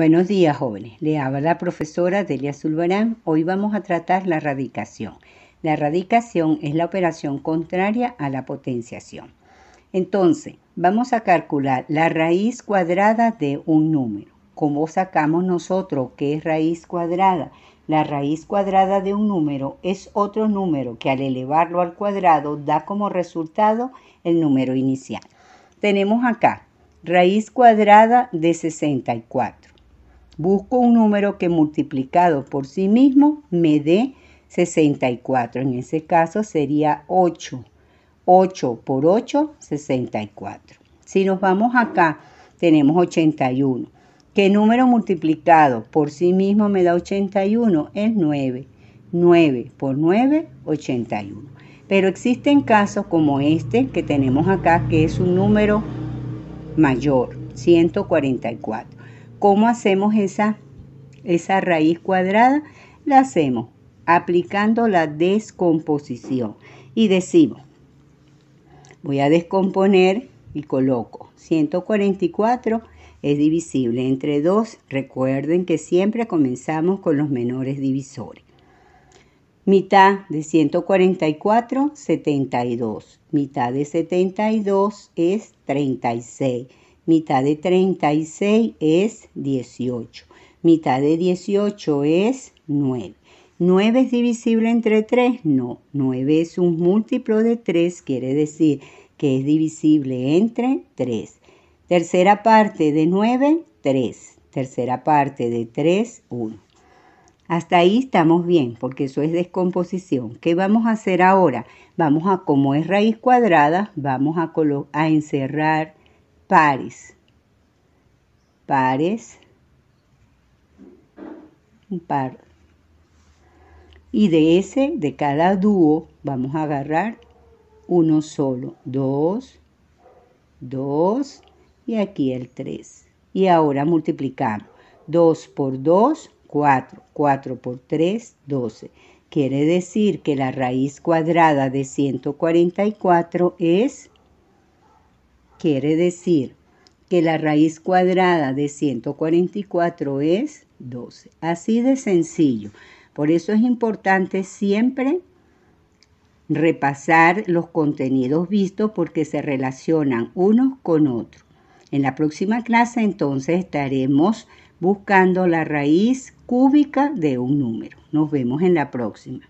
Buenos días, jóvenes. Le habla la profesora Delia Zulbarán. Hoy vamos a tratar la radicación. La radicación es la operación contraria a la potenciación. Entonces, vamos a calcular la raíz cuadrada de un número. ¿Cómo sacamos nosotros qué es raíz cuadrada? La raíz cuadrada de un número es otro número que al elevarlo al cuadrado da como resultado el número inicial. Tenemos acá raíz cuadrada de 64 Busco un número que multiplicado por sí mismo me dé 64. En ese caso sería 8. 8 por 8, 64. Si nos vamos acá, tenemos 81. ¿Qué número multiplicado por sí mismo me da 81? Es 9. 9 por 9, 81. Pero existen casos como este que tenemos acá, que es un número mayor, 144. ¿Cómo hacemos esa, raíz cuadrada? La hacemos aplicando la descomposición y decimos, voy a descomponer y coloco 144 es divisible entre 2. Recuerden que siempre comenzamos con los menores divisores. Mitad de 144, 72. Mitad de 72 es 36 mitad de 36 es 18, mitad de 18 es 9. 9 es divisible entre 3, no, 9 es un múltiplo de 3, quiere decir que es divisible entre 3. Tercera parte de 9, 3. Tercera parte de 3, 1. Hasta ahí estamos bien, porque eso es descomposición. ¿Qué vamos a hacer ahora? Vamos a, como es raíz cuadrada, vamos a, a encerrar pares. Pares. Un par. Y de ese, de cada dúo, vamos a agarrar uno solo. 2 2 y aquí el 3. Y ahora multiplicamos. 2 por 2, 4. 4 por 3, 12. Quiere decir que la raíz cuadrada de 144 es Quiere decir que la raíz cuadrada de 144 es 12. Así de sencillo. Por eso es importante siempre repasar los contenidos vistos porque se relacionan unos con otros. En la próxima clase entonces estaremos buscando la raíz cúbica de un número. Nos vemos en la próxima.